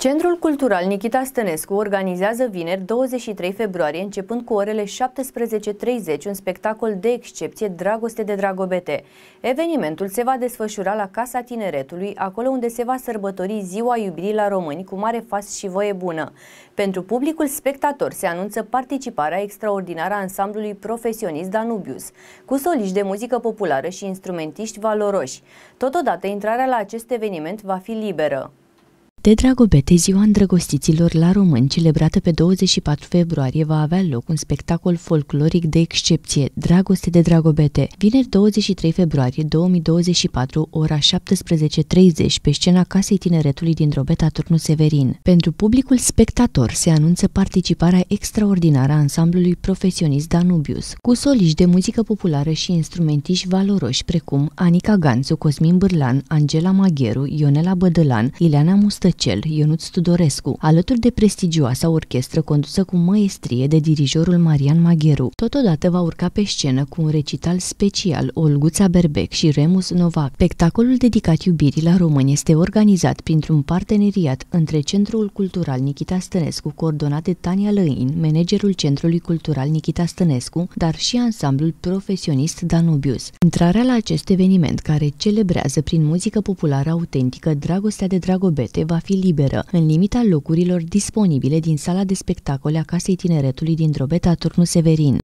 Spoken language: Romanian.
Centrul Cultural Nikita Stănescu organizează vineri 23 februarie, începând cu orele 17.30, un spectacol de excepție Dragoste de Dragobete. Evenimentul se va desfășura la Casa Tineretului, acolo unde se va sărbători Ziua Iubirii la Români cu mare fas și voie bună. Pentru publicul spectator se anunță participarea extraordinară a ansamblului profesionist Danubius, cu soliști de muzică populară și instrumentiști valoroși. Totodată, intrarea la acest eveniment va fi liberă. De dragobete, ziua îndrăgostiților la români, celebrată pe 24 februarie, va avea loc un spectacol folcloric de excepție, Dragoste de dragobete. Vineri 23 februarie 2024, ora 17.30, pe scena Casei Tineretului din Drobeta Turnu Severin. Pentru publicul spectator se anunță participarea extraordinară a ansamblului profesionist Danubius, cu soliști de muzică populară și instrumentiști valoroși precum Anica Ganțu, Cosmin Bârlan, Angela Magheru, Ionela Bădălan, Ileana Mustă Răcel, Ionut Tudorescu, alături de prestigioasa orchestră condusă cu maestrie de dirijorul Marian Magheru. Totodată va urca pe scenă cu un recital special Olguța Berbec și Remus Novak. Spectacolul dedicat iubirii la români este organizat printr-un parteneriat între Centrul Cultural Nichita Stănescu, coordonat de Tania Lăin, managerul Centrului Cultural Nichita Stănescu, dar și ansamblul profesionist Danubius. Intrarea la acest eveniment, care celebrează prin muzică populară autentică dragostea de dragobete, va fi liberă, în limita locurilor disponibile din sala de spectacole a Casei Tineretului din Drobeta Turnu Severin.